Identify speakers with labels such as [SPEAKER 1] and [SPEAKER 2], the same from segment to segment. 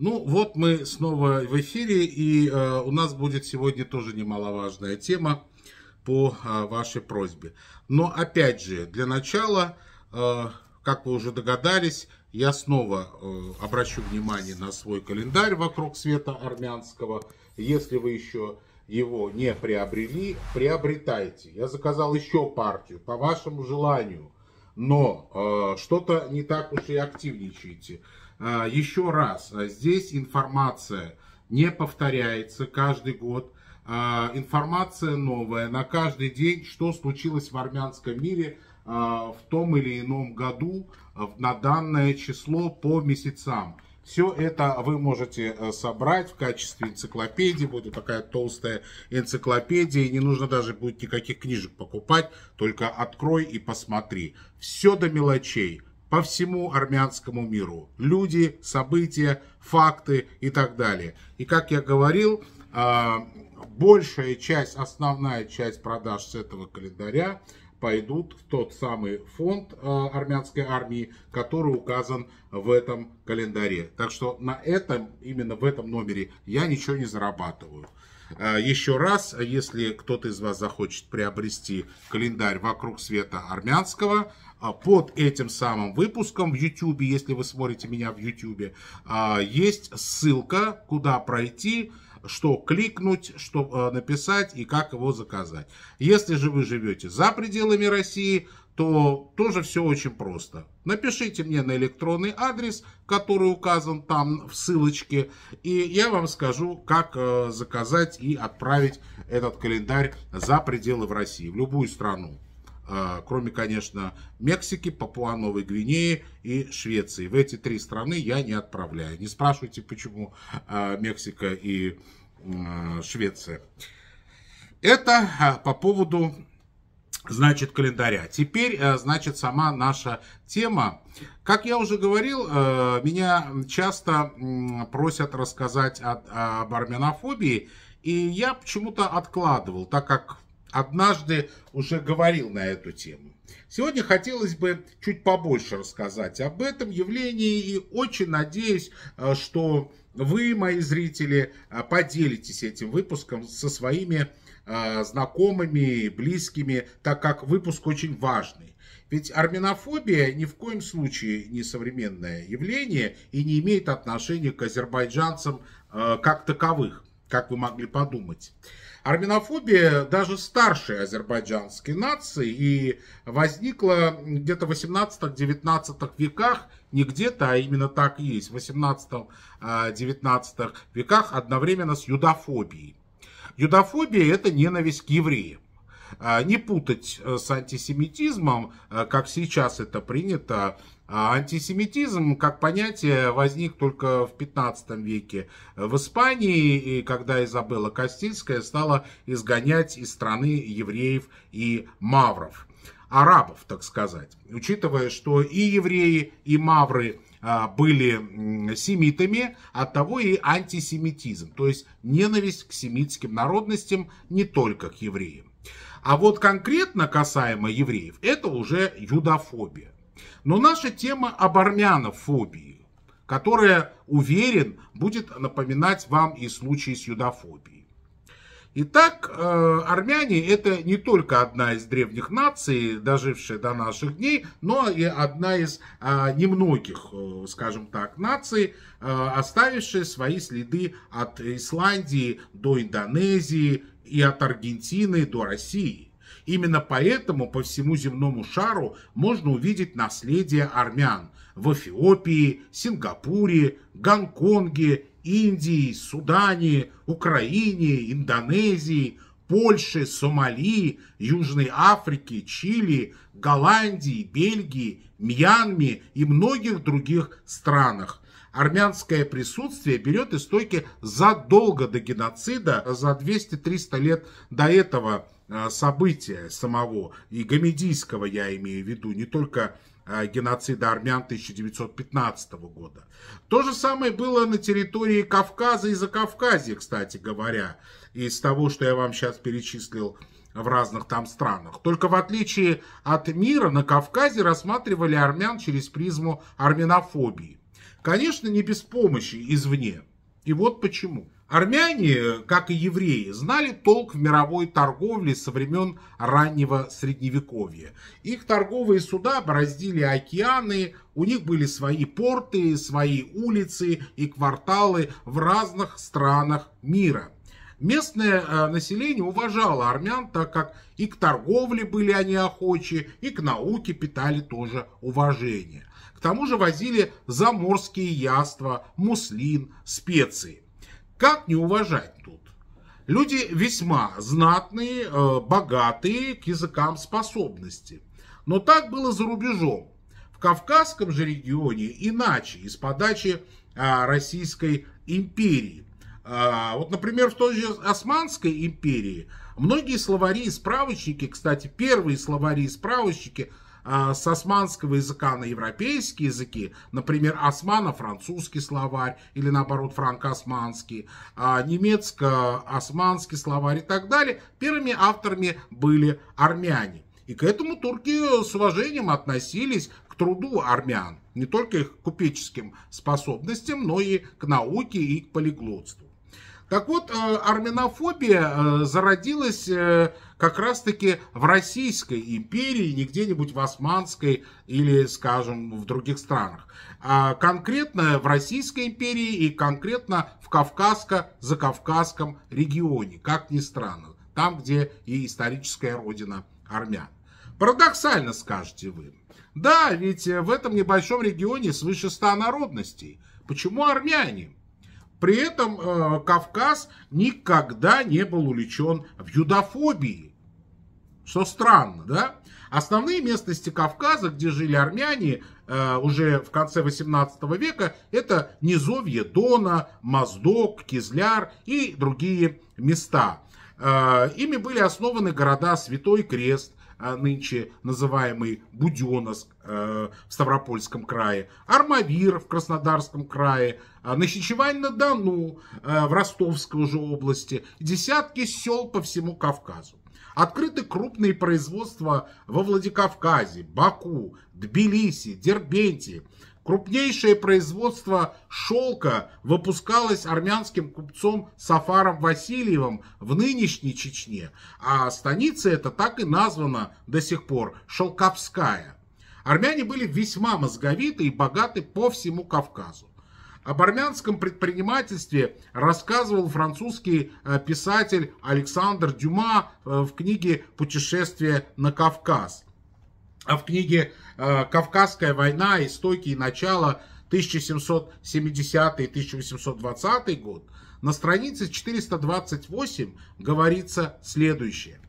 [SPEAKER 1] Ну вот мы снова в эфире, и э, у нас будет сегодня тоже немаловажная тема по э, вашей просьбе. Но опять же, для начала, э, как вы уже догадались, я снова э, обращу внимание на свой календарь вокруг света армянского. Если вы еще его не приобрели, приобретайте. Я заказал еще партию по вашему желанию, но э, что-то не так уж и активничайте. А, еще раз, а, здесь информация не повторяется каждый год. А, информация новая на каждый день, что случилось в армянском мире в том или ином году на данное число по месяцам. Все это вы можете э, собрать в качестве энциклопедии. Будет такая толстая энциклопедия. И не нужно даже будет никаких книжек покупать. Только открой и посмотри. Все до мелочей по всему армянскому миру. Люди, события, факты и так далее. И как я говорил, а, большая часть, основная часть продаж с этого календаря пойдут в тот самый фонд а, армянской армии, который указан в этом календаре. Так что на этом, именно в этом номере я ничего не зарабатываю. А, еще раз, если кто-то из вас захочет приобрести календарь «Вокруг света армянского», а, под этим самым выпуском в YouTube, если вы смотрите меня в YouTube, а, есть ссылка, куда пройти, что кликнуть, что э, написать и как его заказать. Если же вы живете за пределами России, то тоже все очень просто. Напишите мне на электронный адрес, который указан там в ссылочке, и я вам скажу, как э, заказать и отправить этот календарь за пределы в России, в любую страну э, кроме, конечно, Мексики, Папуа-Новой Гвинеи и Швеции. В эти три страны я не отправляю. Не спрашивайте, почему Мексика и Э, Швеция. Это э, по поводу, значит, календаря. Теперь, э, значит, сама наша тема. Как я уже говорил, меня часто просят рассказать об армянофобии, и я почему-то откладывал, так как однажды уже говорил на эту тему. Сегодня хотелось бы чуть побольше рассказать об этом явлении и очень надеюсь, э, что вы, мои зрители, э, поделитесь этим выпуском со своими э, знакомыми близкими, так как выпуск очень важный. Ведь армянофобия ни в коем случае не современное явление и не имеет отношения к азербайджанцам как таковых, как вы могли подумать. Арменофобия даже старшей азербайджанской нации и возникла где-то в 18-19 веках, не где-то, а именно так и есть, в 18-19 веках одновременно с юдофобией. Юдофобия – это ненависть к евреям а, не путать э, с антисемитизмом, э, как сейчас это принято а антисемитизм, как понятие, возник только в 15 веке в Испании, и когда Изабелла Кастильская стала изгонять из страны евреев и мавров, арабов, так сказать. Учитывая, что и евреи, и мавры а, были семитами, оттого и антисемитизм, то есть ненависть к семитским народностям не только к евреям. А вот конкретно касаемо евреев, это уже юдофобия. Но наша тема об армянофобии, которая, уверен, будет напоминать вам и случаи с юдофобией. Итак, э, армяне это не только одна из древних наций, дожившая до наших дней, но и одна из а, немногих, э, скажем так, наций, э, оставившая свои следы от Исландии до Индонезии и от Аргентины до России. Именно поэтому по всему земному шару можно увидеть наследие армян в Эфиопии, Сингапуре, Гонконге, Индии, Судане, Украине, Индонезии, Польше, Сомали, Южной Африке, Чили, Голландии, Бельгии, Мьянме и многих других странах. Армянское присутствие берет истоки задолго до геноцида, за 200-300 лет до этого Э, события самого, и гомедийского я имею в виду, не только э, геноцида армян 1915 года. То же самое было на территории Кавказа и Закавказья, кстати говоря, из того, что я вам сейчас перечислил в разных там странах. Только в отличие от мира, на Кавказе рассматривали армян через призму армянофобии. Конечно, не без помощи извне. И вот почему. Армяне, как и евреи, знали толк в мировой торговле со времен раннего Средневековья. Их торговые суда бороздили океаны, у них были свои порты, свои улицы и кварталы в разных странах мира. Местное э, население уважало армян, так как и к торговле были они охочи, и к науке питали тоже уважение. К тому же возили заморские яства, муслин, специи. Как не уважать тут? Люди весьма знатные, э, богатые, к языкам способности. Но так было за рубежом. В Кавказском же регионе иначе, из подачи а, Российской империи. А, вот, например, в той же Османской империи многие словари и справочники, кстати, первые словари и справочники – а, с османского языка на европейские языки, например, османо-французский словарь или наоборот франко-османский, а, немецко-османский словарь и так далее, первыми авторами были армяне. И к этому турки с уважением относились к труду армян, не только их купеческим способностям, но и к науке и к полиглотству. Так вот, э, армянофобия э, зародилась э, как раз-таки в Российской империи, не где-нибудь в Османской или, скажем, в других странах. А конкретно в Российской империи и конкретно в Кавказско-Закавказском регионе, как ни странно, там, где и историческая родина армян. Парадоксально, скажете вы. Да, ведь в этом небольшом регионе свыше ста народностей. Почему армяне? При этом э, Кавказ никогда не был увлечен в юдофобии что странно, да? Основные местности Кавказа, где жили армяне э, уже в конце 18 века, это низовье Дона, Моздок, Кизляр и другие места. Э, ими были основаны города Святой Крест, а нынче называемый Буденос э, в Ставропольском крае, Армавир в Краснодарском крае, на на дону в Ростовской уже области, десятки сел по всему Кавказу. Открыты крупные производства во Владикавказе, Баку, Тбилиси, Дербенте, Крупнейшее производство шелка выпускалось армянским купцом Сафаром Васильевым в нынешней Чечне, а станица эта так и названа до сих пор – Шелковская. Армяне были весьма мозговиты и богаты по всему Кавказу. Об армянском предпринимательстве рассказывал французский э, писатель Александр Дюма э, в книге «Путешествие на Кавказ» а в книге э, «Кавказская война. Истоки и начало 1770-1820 год» на странице 428 говорится следующее.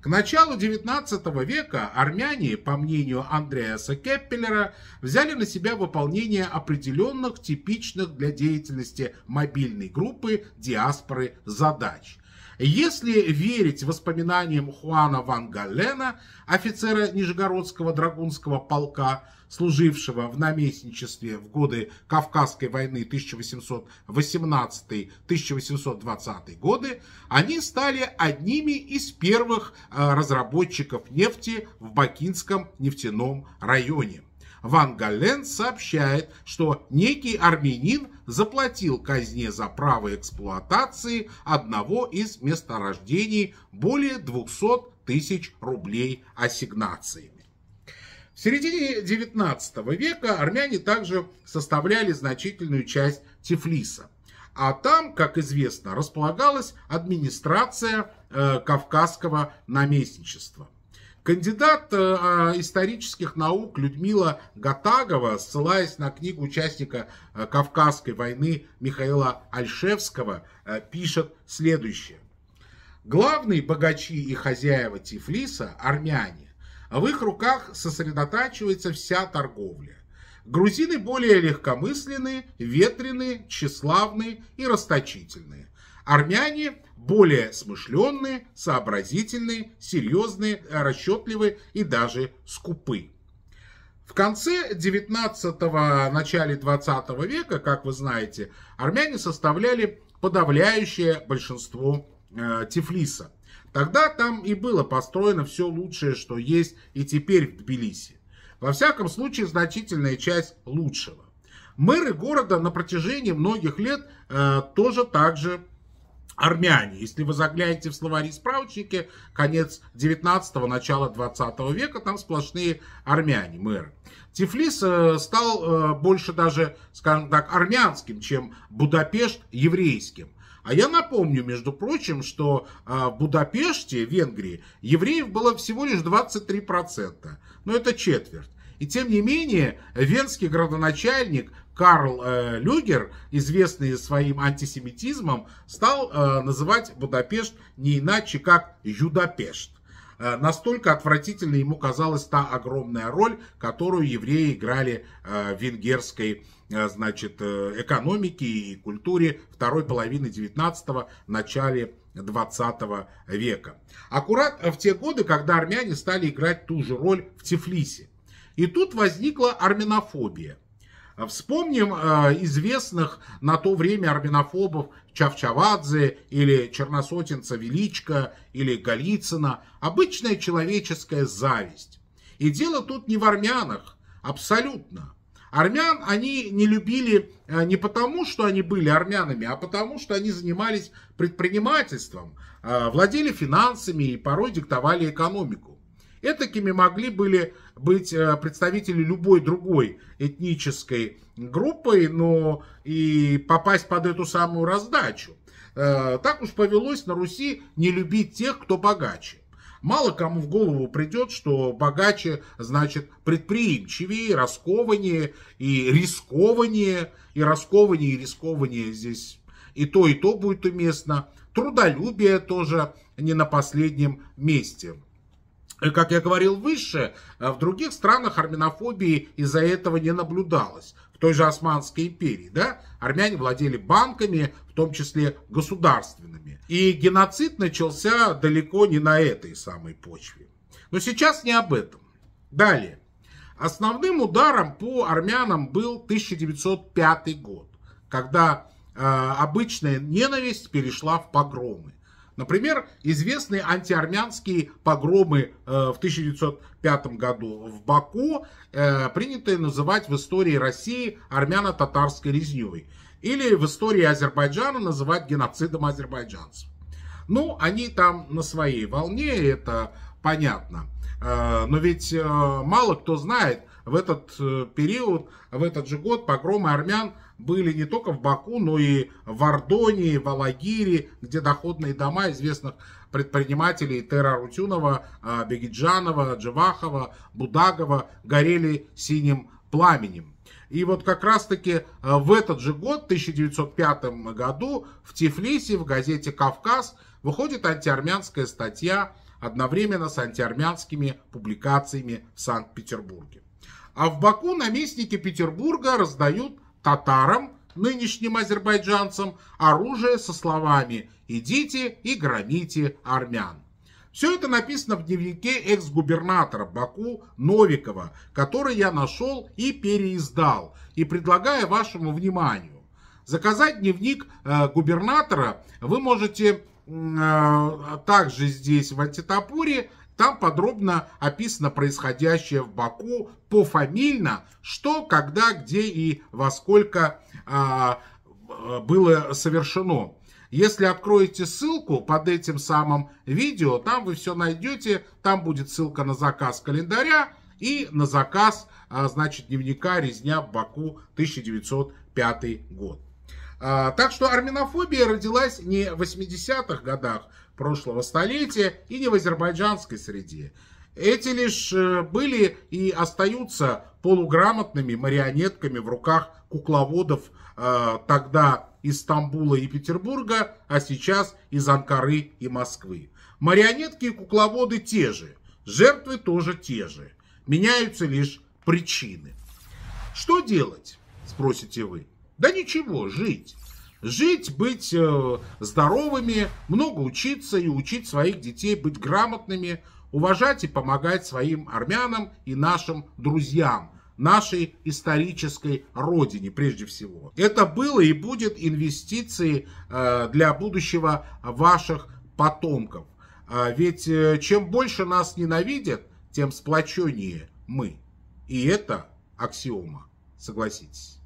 [SPEAKER 1] К началу XIX века армяне, по мнению Андреаса Кеппелера, взяли на себя выполнение определенных типичных для деятельности мобильной группы диаспоры задач – если верить воспоминаниям Хуана Ван Галлена, офицера Нижегородского драгунского полка, служившего в наместничестве в годы Кавказской войны 1818-1820 годы, они стали одними из первых э, разработчиков нефти в Бакинском нефтяном районе. Ван Галлен сообщает, что некий армянин заплатил казне за право эксплуатации одного из месторождений более 200 тысяч рублей ассигнациями. В середине XIX века армяне также составляли значительную часть Тифлиса. А там, как известно, располагалась администрация э, Кавказского наместничества – Кандидат э, а, исторических наук Людмила Гатагова, ссылаясь на книгу участника э, Кавказской войны Михаила Альшевского, э, пишет следующее. Главные богачи и хозяева Тифлиса – армяне. В их руках сосредотачивается вся торговля. Грузины более легкомысленные, ветреные, тщеславные и расточительные. Армяне более смышленные, сообразительные, серьезные, расчетливые и даже скупы. В конце 19-го, начале 20 века, как вы знаете, армяне составляли подавляющее большинство э, Тифлиса. Тогда там и было построено все лучшее, что есть и теперь в Тбилиси. Во всяком случае, значительная часть лучшего. Мэры города на протяжении многих лет э, тоже же армяне. Если вы заглянете в словари справочники, конец 19-го, начало 20 века, там сплошные армяне, мэры. Тифлис э, стал э, больше даже, скажем так, армянским, чем Будапешт еврейским. А я напомню, между прочим, что э, в Будапеште, в Венгрии, евреев было всего лишь 23%. Но это четверть. И тем не менее, венский градоначальник Карл э, Люгер, известный своим антисемитизмом, стал э, называть Будапешт не иначе, как Юдапешт. Э, настолько отвратительной ему казалась та огромная роль, которую евреи играли э, в венгерской э, значит, э, экономике и культуре второй половины 19-го, начале 20 века. Аккурат э, в те годы, когда армяне стали играть ту же роль в Тифлисе. И тут возникла армянофобия. Вспомним э, известных на то время армянофобов Чавчавадзе или Черносотенца Величко или Голицына. Обычная человеческая зависть. И дело тут не в армянах, абсолютно. Армян они не любили э, не потому, что они были армянами, а потому, что они занимались предпринимательством, э, владели финансами и порой диктовали экономику. Этакими могли были быть э, представители любой другой этнической группы, но и попасть под эту самую раздачу. Э, так уж повелось на Руси не любить тех, кто богаче. Мало кому в голову придет, что богаче значит предприимчивее, раскованнее и рискованнее. И раскованнее, и рискованнее здесь и то, и то будет уместно. Трудолюбие тоже не на последнем месте. Э, как я говорил выше, э, в других странах армянофобии из-за этого не наблюдалось. В той же Османской империи, да, армяне владели банками, в том числе государственными. И геноцид начался далеко не на этой самой почве. Но сейчас не об этом. Далее. Основным ударом по армянам был 1905 год, когда э, обычная ненависть перешла в погромы. Например, известные антиармянские погромы э, в 1905 году в Баку, э, принятые называть в истории России армяно-татарской резней. Или в истории Азербайджана называть геноцидом азербайджанцев. Ну, они там на своей волне, это понятно. Э, но ведь мало кто знает, в этот э, период, в этот же год погромы армян были не только в Баку, но и в Ордонии, в Алагире, где доходные дома известных предпринимателей Тера Рутюнова, а, Бегиджанова, Дживахова, Будагова горели синим пламенем. И вот как раз-таки э, в этот же год, в 1905 году, в Тифлисе, в газете «Кавказ» выходит антиармянская статья одновременно с антиармянскими публикациями в Санкт-Петербурге. А в Баку наместники Петербурга раздают татарам, нынешним азербайджанцам, оружие со словами «идите и громите армян». Все это написано в дневнике экс-губернатора Баку Новикова, который я нашел и переиздал, и предлагаю вашему вниманию. Заказать дневник э, губернатора вы можете э, также здесь в Антитапуре там подробно описано происходящее в Баку пофамильно, что, когда, где и во сколько а, э, было совершено. Если откроете ссылку под этим самым видео, там вы все найдете. Там будет ссылка на заказ календаря и на заказ, а, значит, дневника «Резня в Баку 1905 год». А, так что армянофобия родилась не в 80-х годах прошлого столетия и не в азербайджанской среде. Эти лишь э, были и остаются полуграмотными марионетками в руках кукловодов э, тогда из Стамбула и Петербурга, а сейчас из Анкары и Москвы. Марионетки и кукловоды те же, жертвы тоже те же. Меняются лишь причины. Что делать, спросите вы? Да ничего, жить. Жить, быть э, здоровыми, много учиться и учить своих детей быть грамотными, уважать и помогать своим армянам и нашим друзьям, нашей исторической родине прежде всего. Это было и будет инвестиции э, для будущего ваших потомков. А ведь э, чем больше нас ненавидят, тем сплоченнее мы. И это аксиома, согласитесь.